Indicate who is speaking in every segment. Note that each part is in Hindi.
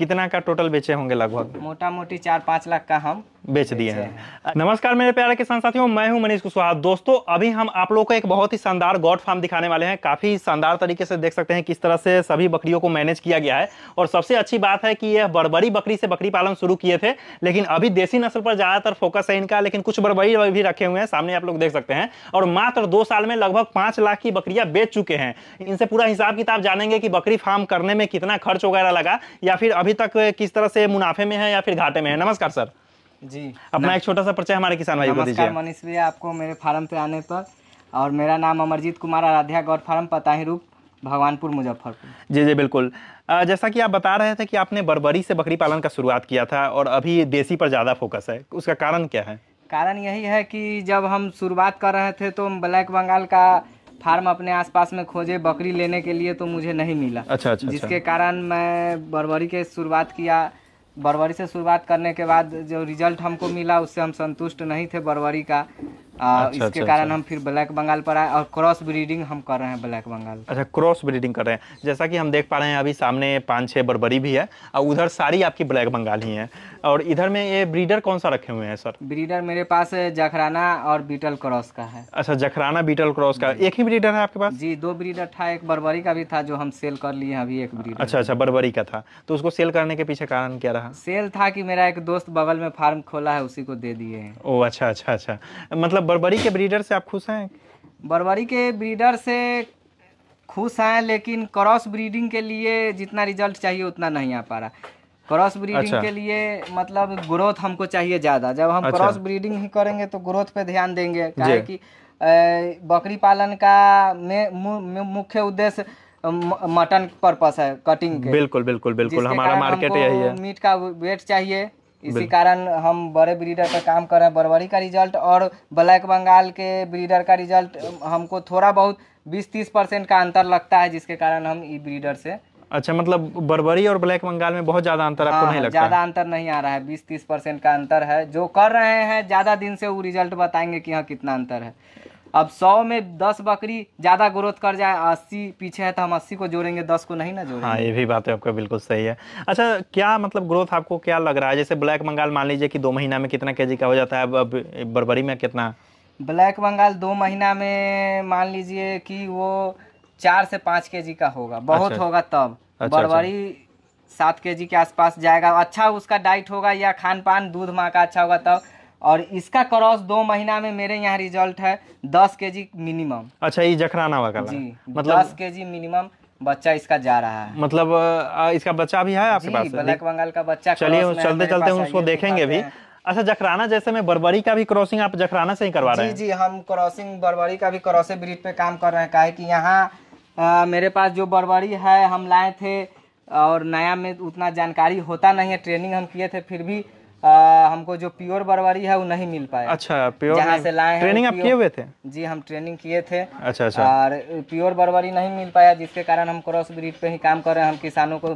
Speaker 1: कितना का टोटल बेचे होंगे लगभग
Speaker 2: मोटा मोटी चार पाँच लाख का हम
Speaker 1: बेच दिए हैं।, नमस्कार मेरे प्यारे किसान साथियों मैं हूं मनीष कुशवाहा दोस्तों अभी हम आप लोगों को एक बहुत ही शानदार गॉड फार्म दिखाने वाले हैं काफ़ी शानदार तरीके से देख सकते हैं किस तरह से सभी बकरियों को मैनेज किया गया है और सबसे अच्छी बात है कि यह बड़बड़ी बकरी से बकरी पालन शुरू किए थे लेकिन अभी देसी नस्ल पर ज़्यादातर फोकस है इनका लेकिन कुछ बड़बड़ी भी रखे हुए हैं सामने आप लोग देख सकते हैं और मात्र दो साल में लगभग पांच लाख की बकरियां बेच चुके हैं इनसे पूरा हिसाब किताब जानेंगे कि बकरी फार्म करने में कितना खर्च वगैरह लगा या फिर अभी अभी तक किस तरह से मुनाफे में है या फिर घाटे में है नमस्कार सर जी अपना एक छोटा सा परिचय हमारे किसान भाई को दीजिए मनीष
Speaker 2: भैया आपको मेरे फार्म पे आने पर और मेरा नाम अमरजीत कुमार आराध्या गौर फार्म पता ही रूप भगवानपुर मुजफ्फरपुर
Speaker 1: जी जी बिल्कुल जैसा कि आप बता रहे थे कि आपने बरबरी से बकरी पालन का शुरुआत किया था और अभी देसी पर ज़्यादा फोकस है उसका कारण क्या है
Speaker 2: कारण यही है कि जब हम शुरुआत कर रहे थे तो ब्लैक बंगाल का फार्म अपने आसपास में खोजे बकरी लेने के लिए तो मुझे नहीं मिला अच्छा
Speaker 1: अच्छा, अच्छा। जिसके अच्छा।
Speaker 2: कारण मैं बरवरी के शुरुआत किया बरवरी से शुरुआत करने के बाद जो रिजल्ट हमको मिला उससे हम संतुष्ट नहीं थे बरवरी का आ, अच्छा, इसके अच्छा, कारण अच्छा। हम फिर ब्लैक बंगाल पर आए और क्रॉस ब्रीडिंग हम कर रहे हैं ब्लैक बंगाल
Speaker 1: अच्छा क्रॉस ब्रीडिंग कर रहे हैं जैसा कि हम देख पा रहे हैं अभी सामने पाँच छः बरबरी भी है और उधर सारी आपकी ब्लैक बंगाल ही है और इधर में ये ब्रीडर कौन सा रखे हुए हैं सर ब्रीडर मेरे
Speaker 2: पास जखराना और बीटल क्रॉस का है
Speaker 1: अच्छा जखराना बीटल क्रॉस का
Speaker 2: एक ही ब्रीडर है आपके पास जी दो ब्रीडर था एक बरबरी का भी था जो हम सेल कर लिए अभी एक ब्रीडर अच्छा अच्छा बरबरी का था तो उसको सेल करने के पीछे कारण क्या रहा सेल था कि मेरा एक दोस्त बगल में फार्म खोला है उसी को दे दिए
Speaker 1: ओ अच्छा अच्छा अच्छा मतलब बरबरी के
Speaker 2: ब्रीडर से आप खुश हैं बरबरी के ब्रीडर से खुश हैं लेकिन क्रॉस ब्रीडिंग के लिए जितना रिजल्ट चाहिए उतना नहीं आ पा रहा क्रॉस ब्रीडिंग अच्छा। के लिए मतलब ग्रोथ हमको चाहिए ज़्यादा जब हम अच्छा। क्रॉस अच्छा। ब्रीडिंग ही करेंगे तो ग्रोथ पे ध्यान देंगे क्या कि बकरी पालन का में मुख्य उद्देश्य मटन पर्पस है कटिंग के बिल्कुल
Speaker 1: बिल्कुल बिल्कुल हमारा मार्केट यही है मीट
Speaker 2: का वेट चाहिए इसी कारण हम बड़े ब्रीडर पर काम कर रहे हैं बरवरी का रिजल्ट और ब्लैक बंगाल के ब्रीडर का रिजल्ट हमको थोड़ा बहुत बीस तीस परसेंट का अंतर लगता है जिसके कारण हम ई ब्रीडर से
Speaker 1: अच्छा मतलब बरबरी और ब्लैक बंगाल में बहुत ज्यादा अंतर आपको हाँ, नहीं लगता ज्यादा
Speaker 2: अंतर नहीं आ रहा है बीस तीस परसेंट का अंतर है जो कर रहे हैं ज्यादा दिन से वो रिजल्ट बताएंगे कि हाँ कितना अंतर है अब सौ में दस बकरी ज्यादा ग्रोथ कर जाए अस्सी पीछे है तो हम अस्सी को जोड़ेंगे दस को नहीं ना जोड़ेंगे हाँ ये
Speaker 1: भी बात है आपका बिल्कुल सही है अच्छा क्या मतलब ग्रोथ आपको क्या लग रहा है जैसे ब्लैक बंगाल मान लीजिए कि दो महीना में कितना के का हो जाता है अब बरबरी में कितना
Speaker 2: ब्लैक बंगाल दो महीना में मान लीजिए कि वो चार से पाँच के का होगा बहुत अच्छा, होगा तब अच्छा, अच्छा। बरबरी सात के के आसपास जाएगा अच्छा उसका डाइट होगा या खान पान दूध माँ का अच्छा होगा तब और इसका क्रॉस दो महीना में मेरे यहाँ रिजल्ट है दस के जी मिनिमम
Speaker 1: अच्छा ये जखराना वाला जी मतलब दस
Speaker 2: के जी मिनिमम
Speaker 1: बच्चा इसका जा रहा है मतलब इसका बच्चा भी है आपके पास ब्लैक
Speaker 2: बंगाल का बच्चा चलिए चलते चलते उसको देखेंगे
Speaker 1: भी अच्छा जखराना जैसे में बरबरी का भी
Speaker 2: क्रॉसिंग आप जखराना से ही करवा रहे हैं जी जी हम क्रॉसिंग बरबरी का भी क्रॉसे ब्रिड पे काम कर रहे हैं काहे कि यहाँ मेरे पास जो बरबरी है हम लाए थे और नया में उतना जानकारी होता नहीं है ट्रेनिंग हम किए थे फिर भी आ, हमको जो प्योर बरवारी है वो नहीं मिल पाया
Speaker 1: अच्छा प्योर जहाँ से लाए ट्रेनिंग आप किए हुए थे
Speaker 2: जी हम ट्रेनिंग किए थे अच्छा अच्छा और प्योर बरवारी नहीं मिल पाया जिसके कारण हम क्रॉस ब्रीड पे ही काम कर रहे हैं हम किसानों को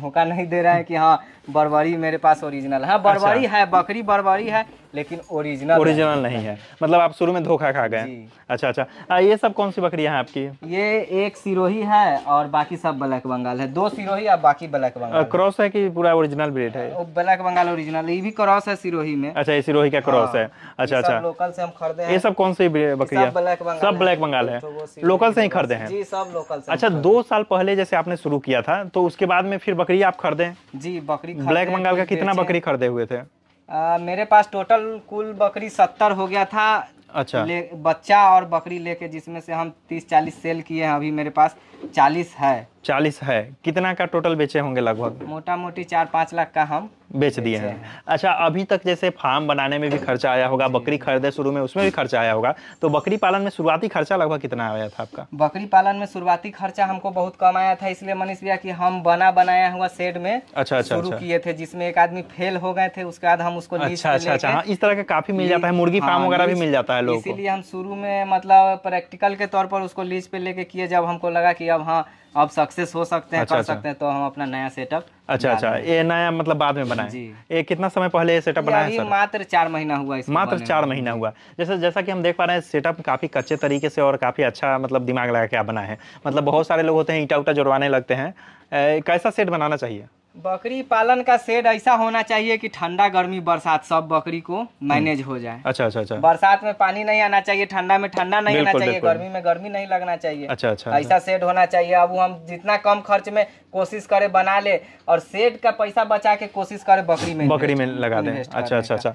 Speaker 2: धोखा नहीं दे रहे हैं कि हाँ बरवरी मेरे पास ओरिजिनल है बरबरी हाँ, अच्छा। है बकरी बरबरी है लेकिन ओरिजिनल ओरिजिनल
Speaker 1: नहीं है मतलब आप शुरू में धोखा खा गए अच्छा अच्छा आ, ये सब कौन सी बकरी है आपकी
Speaker 2: ये एक सिरोही है और बाकी सब ब्लैक बंगाल है दो सिरोही और बाकी ब्लैक बंगाल
Speaker 1: क्रॉस है कि पूरा ओरिजिनल ब्रेड है
Speaker 2: ब्लैक बंगाल ओरिजिनल ये भी क्रॉस है सिरोही में अच्छा
Speaker 1: ये सिरोही का क्रॉस है हाँ। अच्छा अच्छा लोकल
Speaker 2: से हम खरीदे ये सब
Speaker 1: कौन सी बकरी सब ब्लैक बंगाल है लोकल तो से ही खरीदे हैं जी
Speaker 2: सब लोकल अच्छा
Speaker 1: दो साल पहले जैसे आपने शुरू किया था तो उसके बाद में फिर बकरी आप खरीदे
Speaker 2: जी बकरी ब्लैक बंगाल का कितना बकरी खरीदे हुए थे आ, मेरे पास टोटल कुल बकरी सत्तर हो गया था अच्छा बच्चा और बकरी लेके जिसमें से हम तीस चालीस सेल किए हैं अभी मेरे पास चालीस है
Speaker 1: चालीस है कितना का टोटल बेचे होंगे लगभग
Speaker 2: मोटा मोटी चार पाँच लाख का हम
Speaker 1: बेच दिए हैं अच्छा अभी तक जैसे फार्म बनाने में भी खर्चा आया होगा बकरी खरीदे शुरू में उसमें भी खर्चा आया होगा तो बकरी पालन में शुरुआती खर्चा लगभग कितना आया था आपका
Speaker 2: बकरी पालन में शुरुआती खर्चा हमको बहुत कम आया था इसलिए मनीष भैया की हम बना बनाया हुआ शेड में अच्छा अच्छा शुरू अच्छा। किए थे जिसमें एक आदमी फेल हो गए थे उसके बाद हम उसको अच्छा अच्छा अच्छा हाँ, इस तरह का
Speaker 1: काफी मिल जाता है मुर्गी हाँ, फार्म वगैरह भी मिल जाता है लोग इसीलिए
Speaker 2: हम शुरू में मतलब प्रैक्टिकल के तौर पर उसको लीज पे लेके किए जब हमको लगा की अब हाँ अब सक्सेस हो सकते हैं अच्छा, कर अच्छा। सकते हैं तो हम अपना नया सेटअप अच्छा अच्छा
Speaker 1: ये नया मतलब बाद में बनाए ये कितना समय पहले ये सेटअप बनाया सर मात्र
Speaker 2: चार महीना हुआ मात्र चार महीना
Speaker 1: हुआ जैसे जैसा कि हम देख पा रहे हैं सेटअप काफी कच्चे तरीके से और काफी अच्छा मतलब दिमाग लगा के आप बनाए हैं मतलब बहुत सारे लोग होते हैं ईटा उटा जुड़वाने लगते हैं कैसा सेट बनाना चाहिए
Speaker 2: बकरी पालन का शेड ऐसा होना चाहिए कि ठंडा गर्मी बरसात सब बकरी को मैनेज हो जाए अच्छा अच्छा अच्छा बरसात में पानी नहीं आना चाहिए ठंडा में ठंडा नहीं आना चाहिए गर्मी में गर्मी नहीं लगना चाहिए अच्छा अच्छा ऐसा अच्छा। शेड होना चाहिए अब हम जितना कम खर्च में कोशिश करे बना ले और शेड का पैसा बचा के कोशिश करे बकरी में बकरी में
Speaker 1: लगा दे अच्छा अच्छा अच्छा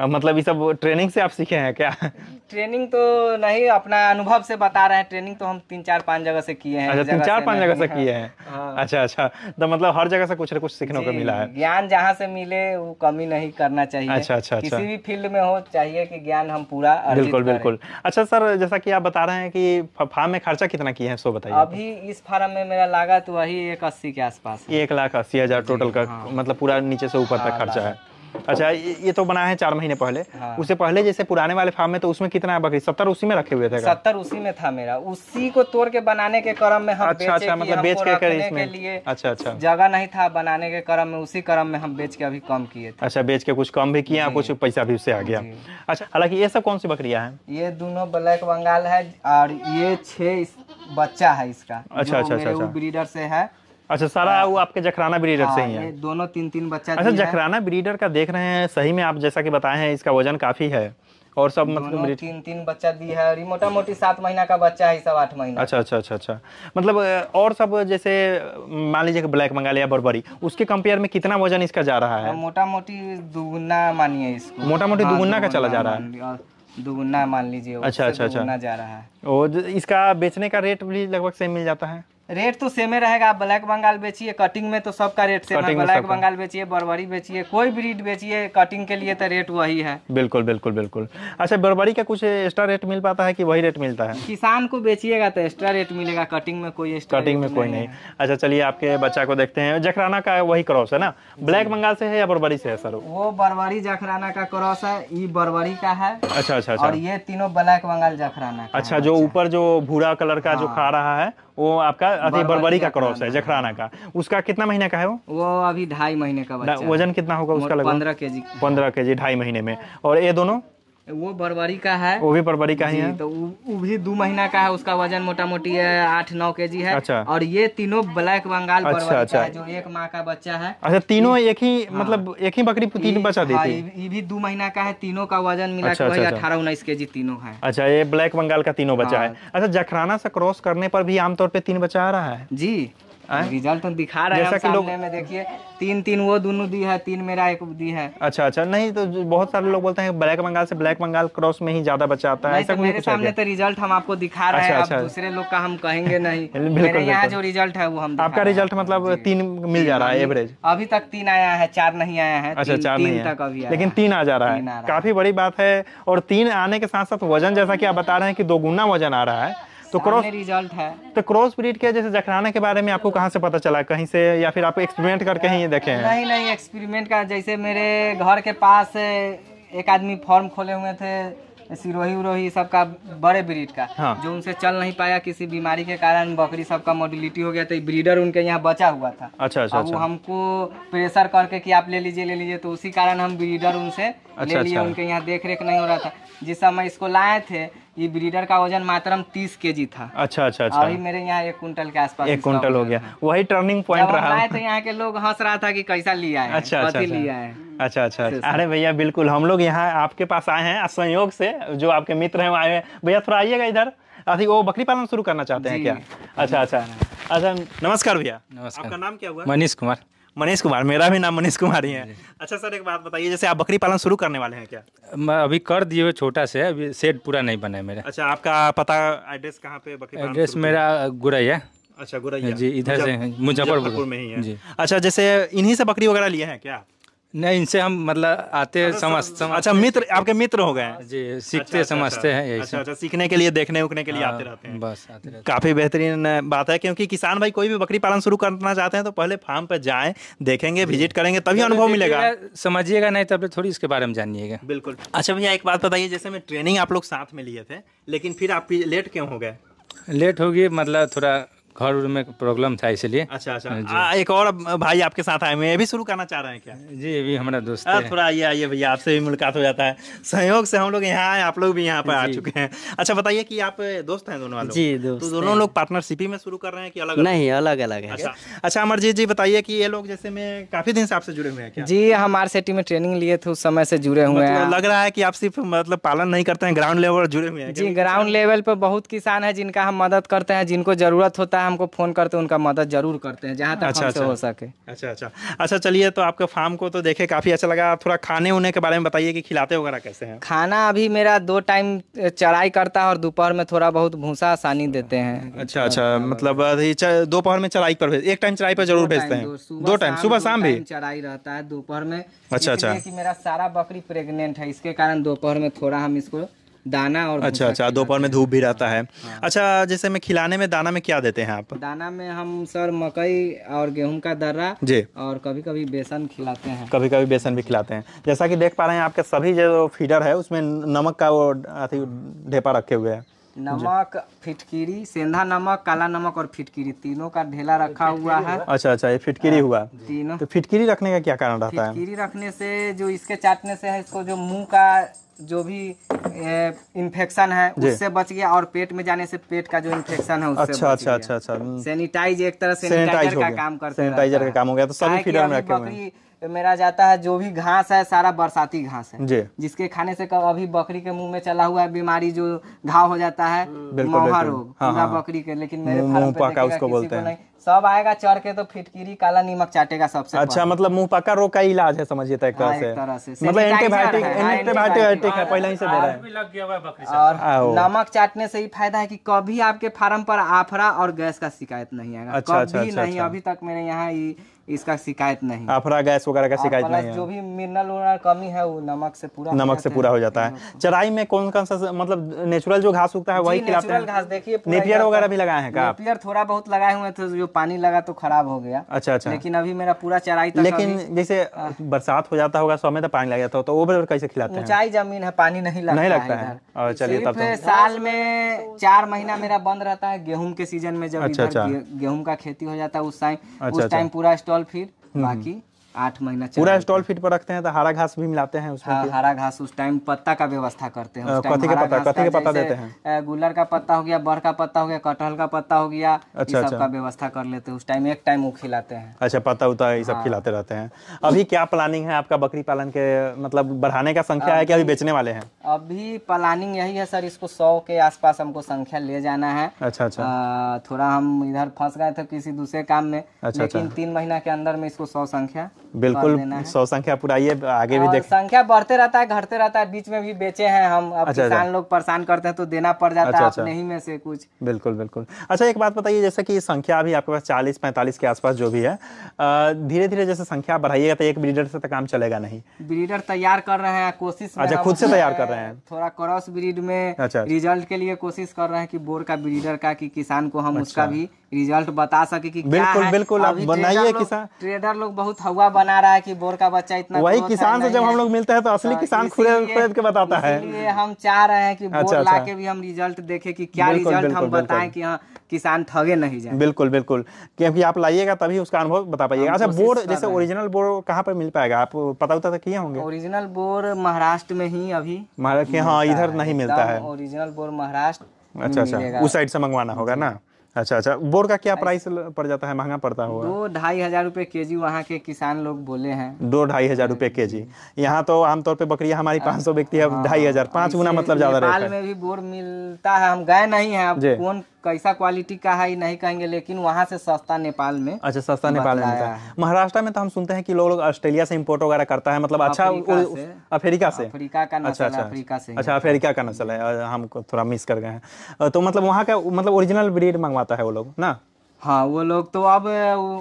Speaker 1: मतलब ये सब ट्रेनिंग से आप सीखे हैं क्या
Speaker 2: ट्रेनिंग तो नहीं अपना अनुभव से बता रहे हैं ट्रेनिंग तो हम तीन चार पाँच जगह से किए हैं अच्छा तीन चार पाँच जगह से हाँ। किए हैं
Speaker 1: हाँ। अच्छा अच्छा तो मतलब हर जगह से कुछ ना कुछ सीखने को मिला है
Speaker 2: ज्ञान जहाँ से मिले वो कमी नहीं करना चाहिए अच्छा अच्छा, अच्छा। किसी भी फील्ड में हो चाहिए की ज्ञान हम पूरा बिल्कुल बिल्कुल
Speaker 1: अच्छा सर जैसा की आप बता रहे हैं की फार्म में खर्चा कितना किया है सो बताइए अभी
Speaker 2: इस फार्म में मेरा लागत वही एक अस्सी के आसपास
Speaker 1: एक लाख अस्सी हजार टोटल का हाँ। मतलब पूरा नीचे से ऊपर तक हाँ, खर्चा है अच्छा ये तो बना है चार महीने पहले हाँ। उससे पहले जैसे पुराने वाले फार्म में तो उसमें कितना है बकरी सत्तर उसी में रखे हुए थे सत्तर
Speaker 2: उसी में था मेरा उसी को तोड़ के बनाने के क्रम में हम अच्छा अच्छा मतलब बेच के, के, इसमें लिए अच्छा अच्छा जगह नहीं था बनाने के क्रम में उसी क्रम में हम बेच के अभी कम किए
Speaker 1: अच्छा बेच के कुछ कम भी किया कुछ पैसा भी उससे आ गया अच्छा हालांकि ये सब कौन सी बकरिया है
Speaker 2: ये दोनों ब्लैक बंगाल है और ये छह बच्चा है इसका अच्छा अच्छा अच्छा ब्रीडर अच्छा। से है
Speaker 1: अच्छा सारा हाँ। वो आपके जखराना ब्रीडर हाँ, से ही है
Speaker 2: दोनों तीन तीन बच्चा अच्छा जखराना
Speaker 1: ब्रीडर का देख रहे हैं सही में आप जैसा कि बताए हैं इसका वजन काफी है और सब मतलब तीन
Speaker 2: तीन बच्चा दी है और मोटा मोटी सात महीना का बच्चा है सब आठ महीना
Speaker 1: अच्छा अच्छा अच्छा अच्छा मतलब और सब जैसे मान लीजिए ब्लैक मंगा लिया बरबरी उसके कंपेयर में कितना वजन इसका जा रहा है
Speaker 2: मोटा मोटी दुगुना मानिए इसको मोटा मोटी हाँ, दुगुना का चला जा रहा है दुगुना मान लीजिए अच्छा अच्छा अच्छा जा रहा है और इसका बेचने का रेट भी लगभग सेम मिल जाता है रेट तो सेमे रहेगा ब्लैक बंगाल बेचिए कटिंग में तो सबका रेट सेम है ब्लैक बंगाल बेचिए बरबरी बेचिए कोई ब्रीड बेचिए कटिंग के लिए तो रेट वही है
Speaker 1: बिल्कुल बिल्कुल बिल्कुल अच्छा बरबरी का कुछ एक्स्ट्रा रेट मिल पाता है कि वही रेट मिलता है
Speaker 2: किसान को बेचिएगा तो एक्स्ट्रा रेट मिलेगा कटिंग में कोई कटिंग में कोई नहीं
Speaker 1: अच्छा चलिए आपके बच्चा को देखते हैं जखराना का वही क्रॉस है ना ब्लैक बंगाल से है या बरबरी से है सर
Speaker 2: वो बरबरी जखराना का क्रॉस है ये बरबरी का है अच्छा अच्छा, अच्छा। और ये तीनों ब्लैक बंगाल जखराना
Speaker 1: अच्छा जो ऊपर जो भूरा कलर का जो हाँ। खा रहा है वो आपका अति बरबरी का क्रॉस है जखराना का उसका कितना महीने का है वो वो अभी ढाई महीने
Speaker 2: का वजन कितना होगा उसका पंद्रह के
Speaker 1: जी पंद्रह के जी ढाई महीने में और ये दोनों
Speaker 2: वो बरबरी का है वो भी बरबरी का ही है तो वो भी दो महीना का है उसका वजन मोटा मोटी है आठ नौ के जी है अच्छा और ये तीनों ब्लैक बंगाल अच्छा अच्छा जो एक माँ का बच्चा है अच्छा
Speaker 1: तीनों एक ही हाँ, मतलब एक ही बकरी तीन बच्चा देती हाँ, है
Speaker 2: ये भी दो महीना का है तीनों का वजन मिला अच्छा, अच्छा, अच्छा। अठारह उन्नीस के जी तीनों है
Speaker 1: अच्छा ये ब्लैक बंगाल का तीनों बच्चा है हाँ। अच्छा जखराना से क्रॉस करने पर भी आमतौर पर तीन बच्चा आ रहा
Speaker 2: है जी रिजल्ट दिखा रहा है सामने में देखिए तीन तीन वो दोनों दी है तीन मेरा एक दी है अच्छा अच्छा नहीं तो बहुत सारे लोग बोलते हैं ब्लैक बंगाल से ब्लैक
Speaker 1: बंगाल क्रॉस में ही ज्यादा बच्चा आता है तो मेरे सामने तो
Speaker 2: रिजल्ट हम आपको दिखा रहे अच्छा, हैं अच्छा। दूसरे लोग का हम कहेंगे नहीं बिल्कुल यहाँ जो रिजल्ट है वो हम आपका रिजल्ट
Speaker 1: मतलब तीन मिल जा रहा है एवरेज
Speaker 2: अभी तक तीन आया है चार नहीं आया है अच्छा चार नहीं तक अभी लेकिन तीन आ जा रहा है काफी
Speaker 1: बड़ी बात है और तीन आने के साथ साथ वजन जैसा की आप बता रहे हैं की दो गुना वजन आ रहा है तो क्रॉस रिजल्ट है तो क्रॉस ब्रीड के जैसे जखराना के बारे में आपको कहाँ से पता चला कहीं से या फिर आप एक्सपेरिमेंट करके ही देखे हैं नहीं
Speaker 2: नहीं एक्सपेरिमेंट का जैसे मेरे घर के पास एक आदमी फॉर्म खोले हुए थे सिरोही उरोही सबका बड़े ब्रीड का हाँ। जो उनसे चल नहीं पाया किसी बीमारी के कारण बकरी सबका मोबिलिटी हो गया तो ब्रीडर उनके यहाँ बचा हुआ था अच्छा अच्छा, अच्छा। हमको प्रेशर करके कि आप ले लीजिए ले लीजिए तो उसी कारण हम ब्रीडर उनसे अच्छा, ले लिए अच्छा। उनके यहाँ देख रेख नहीं हो रहा था जिस समय इसको लाए थे ये ब्रीडर का वजन मात्र तीस के जी था
Speaker 1: अच्छा अच्छा अच्छा अभी
Speaker 2: मेरे यहाँ एक कुंटल के आसपास एक कुंटल
Speaker 1: हो गया वही टर्निंग पॉइंट रहा है तो
Speaker 2: यहाँ के लोग हंस रहा था कि कैसा लिया है अच्छा अच्छा, अच्छा। लिया है
Speaker 1: अच्छा अच्छा, अच्छा। अरे भैया बिल्कुल हम लोग यहाँ आपके पास आए हैं संयोग से जो आपके मित्र हैं आए हैं भैया थोड़ा आइएगा इधर अभी वो बकरी पालन शुरू करना चाहते हैं क्या अच्छा अच्छा अच्छा नमस्कार भैया नमस्कार आपका नाम क्या हुआ मनीष कुमार मनीष कुमार मेरा भी नाम मनीष कुमार ही है अच्छा सर एक बात बताइए जैसे आप बकरी पालन शुरू करने वाले हैं क्या मैं अभी कर दिए हुए छोटा से अभी सेट पूरा नहीं बना है मेरा अच्छा आपका पता एड्रेस कहाँ पे बकरी एड्रेस मेरा गुरैया अच्छा गुरैया जी इधर से मुजफ्फरपुर में ही है जी अच्छा जैसे इन्हीं से बकरी वगैरह लिए हैं क्या नहीं इनसे हम मतलब आते अच्छा, समझ समझ अच्छा मित्र आपके मित्र हो गए जी सीखते अच्छा, समझते अच्छा, हैं अच्छा, अच्छा, अच्छा, अच्छा, अच्छा सीखने के लिए देखने उखने के लिए हाँ, आते रहते हैं बस आते रहते काफ़ी बेहतरीन बात है क्योंकि किसान भाई कोई भी बकरी पालन शुरू करना चाहते हैं तो पहले फार्म पर जाएं देखेंगे विजिट करेंगे तभी अनुभव मिलेगा समझिएगा नहीं तब तो थोड़ी इसके बारे में जानिएगा बिल्कुल अच्छा भैया एक बात बताइए जैसे मैं ट्रेनिंग आप लोग साथ में लिए थे लेकिन फिर आप लेट क्यों हो गए लेट होगी मतलब थोड़ा घर उर में प्रॉब्लम था इसलिए अच्छा अच्छा आ, एक और भाई आपके साथ आए मैं ये भी शुरू करना चाह रहे हैं क्या जी ये भी हमारा दोस्त है थोड़ा आइए आइए भैया आपसे भी मुलाकात हो जाता है सहयोग से हम लोग यहाँ आए आप लोग भी यहाँ पर आ चुके हैं अच्छा बताइए कि आप दोस्त हैं दोनों वाले जी दोस्त तो दोनों लोग पार्टनरशिप ही में शुरू कर रहे हैं कि अलग नहीं अलग अलग है अच्छा।, अच्छा अमरजीत जी बताइए की ये लोग जैसे में काफी
Speaker 2: दिन से आपसे जुड़े हुए हैं जी हमारे सिटी में ट्रेनिंग लिए थे उस समय से जुड़े हुए मतलब हैं लग रहा है की आप सिर्फ मतलब पालन नहीं करते हैं ग्राउंड लेवल जुड़े हुए हैं जी ग्राउंड लेवल पर बहुत किसान है जिनका हम मदद करते हैं जिनको जरूरत होता है है हमको फ़ोन करते हैं उनका मदद जरूर करते हैं जहाँ तक अच्छा, अच्छा, हो सके अच्छा अच्छा अच्छा
Speaker 1: चलिए तो आपके फार्म को तो देखे काफ़ी अच्छा लगा थोड़ा खाने उने के बारे में बताइए कि खिलाते वगैरह कैसे हैं
Speaker 2: खाना अभी मेरा दो टाइम चराई करता है और दोपहर में थोड़ा बहुत भूसा आसानी देते हैं अच्छा अच्छा
Speaker 1: मतलब दोपहर में चराई पर एक टाइम चराई पर जरूर भेजते हैं दो टाइम सुबह शाम भी
Speaker 2: चराई रहता है दोपहर में अच्छा अच्छा मेरा सारा बकरी प्रेगनेंट है इसके कारण दोपहर में थोड़ा हम इसको दाना और अच्छा अच्छा
Speaker 1: दोपहर में धूप भी रहता है हाँ। अच्छा जैसे में खिलाने में दाना में क्या देते हैं आप
Speaker 2: दाना में हम सर मकई और गेहूं का दर्रा जी और कभी कभी बेसन खिलाते
Speaker 1: हैं कभी कभी बेसन भी खिलाते हैं जैसा कि देख पा रहे हैं आपके सभी जो फीडर है उसमें नमक का वो ढेपा रखे हुए है
Speaker 2: नमक फिटकिरी सेंधा नमक काला नमक और फिटकिरी तीनों का ढेला रखा हुआ है
Speaker 1: अच्छा अच्छा ये फिटकिरी हाँ, हुआ तीनों तो फिटकिरी रखने का क्या कारण रहता है फिटकिरी
Speaker 2: रखने से जो इसके चाटने से है इसको जो मुंह का जो भी इन्फेक्शन है उससे बच गया और पेट में जाने से पेट का जो इन्फेक्शन है उससे अच्छा अच्छा,
Speaker 1: अच्छा अच्छा अच्छा
Speaker 2: सैनिटाइज एक तरह सैनिटाइज का काम करता सैनिटाइजर
Speaker 1: का काम हो गया तो सभी फीडर में रखे हुए
Speaker 2: मेरा जाता है जो भी घास है सारा बरसाती घास है जिसके खाने से अभी बकरी के मुंह में चला हुआ है बीमारी जो घाव हो जाता है मोहर रोग हाँ, हाँ, हाँ, बकरी के लेकिन मेरे पे उसको बोलते हैं सब आएगा चढ़ के तो फिटकिरी काला नमक चाटेगा सबसे अच्छा
Speaker 1: मतलब मुंह पका रोग का इलाज है समझिए तो एक हाँ, तरह से मतलब एंटीबायोटिक एंटीबायोटिक है पहले ही से दे रहा
Speaker 2: है और नमक चाटने से ही फायदा है कि कभी आपके फार्म पर आफरा और गैस का शिकायत नहीं आएगा अच्छा, अच्छा, कभी अच्छा, नहीं अभी तक मेरे यहाँ इसका शिकायत नहीं आफरा
Speaker 1: गैस वगैरह का शिकायत नहीं है जो भी
Speaker 2: मिनरल कमी है वो नमक से पूरा नमक से पूरा
Speaker 1: हो जाता है चराई में कौन कौन सा मतलब नेचुरल जो घास उगता है वही खिलाते घास
Speaker 2: देखिए नेपियर वगैरह भी लगाए हैं नेपियर थोड़ा बहुत लगाए हुए थे तो जो पानी लगा तो खराब हो गया अच्छा अच्छा लेकिन अभी मेरा पूरा चराई तक लेकिन
Speaker 1: जैसे बरसात हो जाता होगा समय तो पानी लग जाता हो तो वो कैसे खिलाते हैं ऊंचाई
Speaker 2: जमीन है पानी नहीं लगता नहीं लगता है,
Speaker 1: चलिए तब तो साल
Speaker 2: में चार महीना मेरा बंद रहता है गेहूं के सीजन में जब अच्छा, अच्छा। गेहूं का खेती हो जाता है उस टाइम अच्छा, उस टाइम पूरा स्टॉल फिर
Speaker 1: हम्म, हम्म। बाकी
Speaker 2: आठ महीना पूरा स्टॉल फिट पर रखते हैं तो हरा घास भी मिलाते हैं उसमें हाँ, हरा घास उस टाइम पत्ता का व्यवस्था करते हैं हाँ, कथी का पत्ता कथी के पत्ता देते हैं गुलर का पत्ता हो गया बड़ का पत्ता हो गया कटहल का पत्ता हो गया अच्छा, अच्छा। का व्यवस्था कर लेते हैं उस टाइम एक टाइम वो खिलाते हैं
Speaker 1: अच्छा पत्ता उत्ता ये सब हाँ। खिलाते रहते हैं अभी क्या प्लानिंग है आपका बकरी पालन के मतलब बढ़ाने का संख्या है की अभी बेचने वाले हैं
Speaker 2: अभी प्लानिंग यही है सर इसको सौ के आसपास हमको संख्या ले जाना है अच्छा अच्छा थोड़ा हम इधर फंस गए थे किसी दूसरे काम में अच्छा, लेकिन अच्छा। तीन महीना के अंदर में इसको सौ संख्या बिल्कुल
Speaker 1: सौ संख्या ये आगे भी देख
Speaker 2: संख्या बढ़ते रहता है घटते रहता है बीच में भी बेचे हैं हम अब अच्छा, किसान अच्छा। लोग परेशान करते हैं तो देना पड़ जाता है अच्छा, अच्छा, नहीं में से कुछ
Speaker 1: बिल्कुल बिल्कुल अच्छा एक बात बताइए जैसे कि संख्या अभी आपके पास चालीस पैंतालीस के आसपास जो भी है धीरे धीरे जैसे संख्या बढ़ाइएगा तो एक ब्रीडर से तो काम चलेगा नहीं
Speaker 2: ब्रीडर तैयार कर रहे हैं कोशिश अच्छा खुद से तैयार कर रहे हैं थोड़ा क्रॉस ब्रीड में अच्छा, रिजल्ट के लिए कोशिश कर रहे हैं की बोर का ब्रीडर का की किसान को हम उसका भी रिजल्ट बता सके कि बिल्कुल क्या है। बिल्कुल आप बनाइए किसान ट्रेडर लोग बहुत हवा बना रहा है कि बोर का बच्चा इतना वही किसान से जब हम लोग मिलते हैं तो असली तो किसान खरीद के बताता है हम चाह रहे हैं कि अच्छा, बोर अच्छा, ला के भी हम रिजल्ट देखें कि क्या रिजल्ट हम बताए कि हाँ, किसान
Speaker 1: ठगे नहीं जाए बिल्कुल बिल्कुल क्योंकि आप लाइएगा तभी उसका अनुभव बता पाइएगा अच्छा बोर जैसे ओरिजिनल बोर
Speaker 2: कहाँ पे मिल पाएगा आप पता उतर तो किए होंगे ओरिजिनल बोर महाराष्ट्र में ही अभी हाँ इधर नहीं मिलता है ओरिजिनल बोर महाराष्ट्र अच्छा अच्छा उस
Speaker 1: साइड से मंगवाना होगा ना अच्छा अच्छा बोर का क्या प्राइस पड़ जाता है महंगा पड़ता है दो
Speaker 2: ढाई हजार रुपए के जी वहाँ के किसान लोग बोले हैं
Speaker 1: दो ढाई हजार रूपए के जी यहाँ तो आमतौर पे बकरिया हमारी पाँच सौ बिकती है हाँ, ढाई हजार पाँच हाँ। गुना मतलब ज्यादा में
Speaker 2: भी बोर मिलता है हम गए नहीं है कौन कैसा क्वालिटी का है नहीं कहेंगे लेकिन वहाँ से सस्ता नेपाल में अच्छा
Speaker 1: सस्ता नेपाल में है महाराष्ट्र में तो हम सुनते हैं कि लोग लोग ऑस्ट्रेलिया से इम्पोर्ट वगैरह करता है मतलब अच्छा अफ्रीका से
Speaker 2: अफ्रीका का अच्छा अच्छा अफ्रीका से अच्छा
Speaker 1: अफ्रीका का नस्ल है हम थोड़ा मिस कर गए हैं तो मतलब वहाँ का मतलब ओरिजिनल ब्रीड मंगवाता है वो
Speaker 2: लोग ना हाँ वो लोग तो अब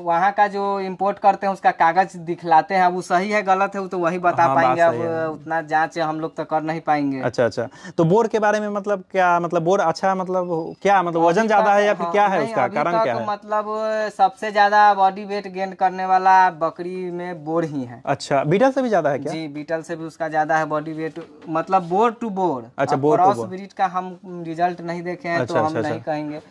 Speaker 2: वहाँ का जो इम्पोर्ट करते हैं उसका कागज दिखलाते हैं वो सही है गलत है वो तो वही हाँ, बता हाँ, पाएंगे अब उतना जांच हम लोग तो कर नहीं पाएंगे
Speaker 1: अच्छा अच्छा तो बोर के बारे में मतलब क्या मतलब बोर अच्छा मतलब क्या मतलब वजन ज्यादा है या फिर तो, हाँ, क्या है उसका कारण क्या तो है
Speaker 2: मतलब सबसे ज्यादा बॉडी वेट गेन करने वाला बकरी में बोर
Speaker 1: ही है अच्छा बीटल से भी ज्यादा है जी
Speaker 2: बीटल से भी उसका ज्यादा है बॉडी वेट मतलब बोर टू बोर अच्छा बोर का हम रिजल्ट नहीं देखे हैं अच्छा, तो हम अच्छा, अच्छा। नहीं कहेंगे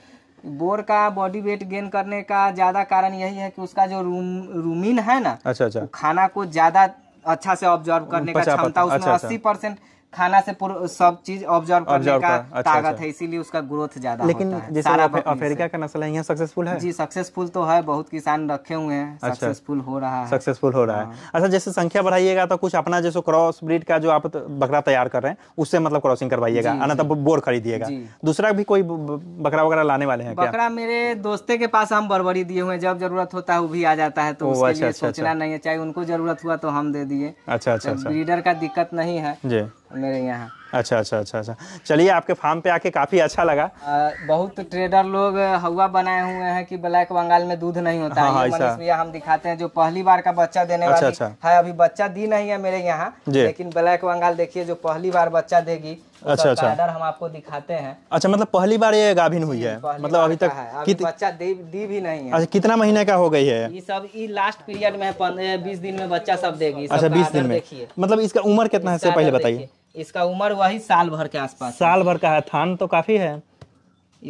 Speaker 2: बोर का बॉडी वेट गेन करने का ज्यादा कारण यही है कि उसका जो रूम रूमिन है ना अच्छा अच्छा खाना को ज्यादा अच्छा से ऑब्जर्व करने का क्षमता उसमें अच्छा, अच्छा। अस्सी परसेंट खाना से पूर्व सब चीज ऑब्जर्व करने का अच्छा, ताकत अच्छा। है इसीलिए उसका ग्रोथ ज्यादा लेकिन अफ्रीका का नस्ल है यहाँ सक्सेसफुल है जी सक्सेसफुल तो है बहुत किसान रखे हुए हैं सक्सेसफुल अच्छा। हो रहा है
Speaker 1: सक्सेसफुल हो रहा है हाँ। अच्छा जैसे संख्या बढ़ाइएगा तो कुछ अपना जैसे क्रॉस ब्रीड का जो आप बकरा तैयार कर रहे हैं उससे मतलब क्रॉसिंग करवाइएगा अन्य बोर खरीदिएगा दूसरा भी कोई बकरा वगैरह लाने वाले हैं बकरा
Speaker 2: मेरे दोस्ते के पास हम बरबरी दिए हुए जब जरूरत होता है वो भी आ जाता है तो उसके अच्छा, लिए अच्छा, सोचना नहीं है चाहे उनको जरूरत हुआ तो हम दे दिए
Speaker 1: अच्छा अच्छा ब्रीडर
Speaker 2: का दिक्कत नहीं है जी मेरे यहाँ
Speaker 1: अच्छा अच्छा अच्छा अच्छा
Speaker 2: चलिए आपके फार्म पे आके काफ़ी अच्छा लगा आ, बहुत ट्रेडर लोग हवा बनाए हुए हैं कि ब्लैक बंगाल में दूध नहीं होता हाँ, है हाँ, हम दिखाते हैं जो पहली बार का बच्चा देने अच्छा, वाली अच्छा। है अभी बच्चा दी नहीं है मेरे यहाँ लेकिन ब्लैक बंगाल देखिए जो पहली बार बच्चा देगी अच्छा अच्छा अगर हम आपको दिखाते हैं
Speaker 1: अच्छा मतलब पहली बार ये गाभिन हुई है मतलब अभी तक है बच्चा
Speaker 2: दी भी नहीं है अच्छा कितना
Speaker 1: महीने का हो गई है ये
Speaker 2: सब ये लास्ट पीरियड में बीस दिन में बच्चा सब देगी अच्छा बीस दिन में
Speaker 1: मतलब इसका उम्र कितना है पहले बताइए
Speaker 2: इसका उम्र वही साल भर के आसपास साल भर का है थान तो काफी है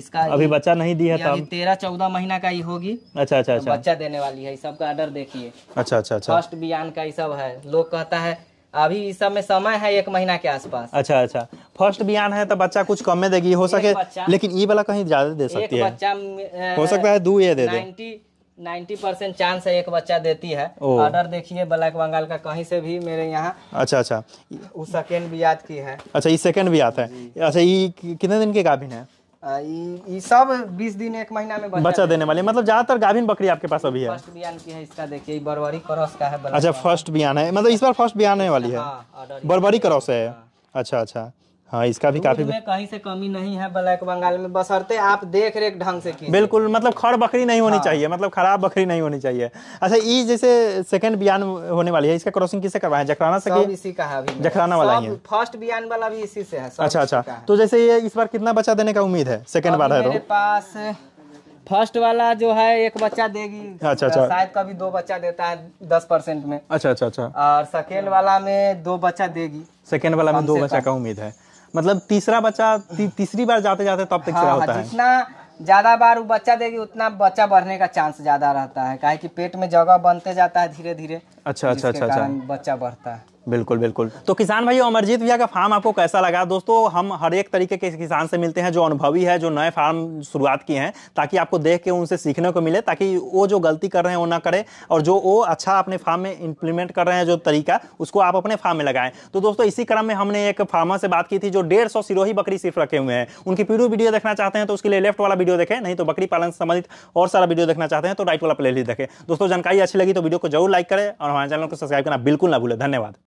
Speaker 2: इसका अभी बच्चा नहीं दिया था तो तेरह चौदह महीना का ही होगी
Speaker 1: अच्छा अच्छा तो अच्छा बच्चा
Speaker 2: देने वाली है सब का आर्डर देखिए
Speaker 1: अच्छा अच्छा अच्छा फर्स्ट
Speaker 2: बियान का ये सब है लोग कहता है अभी इस समय समय है एक महीना के आसपास
Speaker 1: अच्छा अच्छा फर्स्ट बयान है तो बच्चा कुछ कम में देगी हो सके लेकिन ये वाला कहीं ज्यादा दे सकती है बच्चा
Speaker 2: हो सकता है दो ये दे दे नाइन्टी परसेंट चांस है एक बच्चा देती है ऑर्डर देखिए ब्लैक बंगाल का कहीं से भी मेरे यहाँ अच्छा अच्छा वो सेकेंड भी याद की है
Speaker 1: अच्छा ये सेकेंड भी याद है अच्छा ये कितने दिन के गाभिन है
Speaker 2: ये सब बीस दिन एक महीना में बच्चा, बच्चा
Speaker 1: देने वाले मतलब ज्यादातर गाभिन बकरी आपके पास अभी है फर्स्ट
Speaker 2: बयान की है इसका देखिए बरवरी क्रॉस का है अच्छा
Speaker 1: फर्स्ट बयान है मतलब इस बार फर्स्ट बियान वाली है हाँ, बरवरी क्रॉस है हाँ। अच्छा अच्छा हाँ इसका भी काफी में
Speaker 2: कहीं से कमी नहीं है ब्लैक बंगाल में बसरते आप देख रेख ढंग से की बिल्कुल
Speaker 1: मतलब खड़ बकरी नहीं होनी हाँ। चाहिए मतलब खराब बकरी नहीं होनी चाहिए अच्छा ये जैसे सेकंड बयान होने वाली है इसका क्रॉसिंग किससे करवाया जखराना से इसी का
Speaker 2: है जखराना वाला है फर्स्ट बयान वाला भी इसी से है अच्छा अच्छा तो
Speaker 1: जैसे ये इस बार कितना बच्चा देने का उम्मीद है सेकंड बार है तो। मेरे
Speaker 2: पास फर्स्ट वाला जो है एक बच्चा देगी अच्छा अच्छा शायद कभी दो बच्चा देता है दस परसेंट में अच्छा अच्छा अच्छा और सेकेंड वाला में दो बच्चा देगी
Speaker 1: सेकेंड वाला में दो बच्चा का उम्मीद है मतलब तीसरा बच्चा ती, तीसरी बार जाते जाते तब तक हाँ, हाँ, होता है
Speaker 2: जितना ज्यादा बार वो बच्चा देगी उतना बच्चा बढ़ने का चांस ज्यादा रहता है काहे कि पेट में जगह बनते जाता है धीरे धीरे
Speaker 1: अच्छा अच्छा अच्छा, अच्छा।
Speaker 2: बच्चा बढ़ता है
Speaker 1: बिल्कुल बिल्कुल तो किसान भाई अमरजीत भैया का फार्म आपको कैसा लगा दोस्तों हम हर एक तरीके के किसान से मिलते हैं जो अनुभवी है जो नए फार्म शुरुआत किए हैं ताकि आपको देख के उनसे सीखने को मिले ताकि वो जो गलती कर रहे हैं वो ना करें और जो वो अच्छा अपने फार्म में इंप्लीमेंट कर रहे हैं जो तरीका उसको आप अपने फार्म में लगाएं तो दोस्तों इसी क्रम में हमने एक फार्मर से बात की थी जो डेढ़ सौ सिरोही बकरी सिर्फ रखे हुए हैं उनकी पीडू वीडियो देखना चाहते हैं तो उसके लिए लेफ्ट वाला वीडियो देखें नहीं तो बकरी पालन से संबंधित और सारा वीडियो देखना चाहते हैं तो राइट वाला प्ले देखें दोस्तों जानकारी अच्छी लगी तो वीडियो को जरूर लाइक करें और हमारे चैनल को सब्सक्राइब करना बिल्कुल ना भूलें धन्यवाद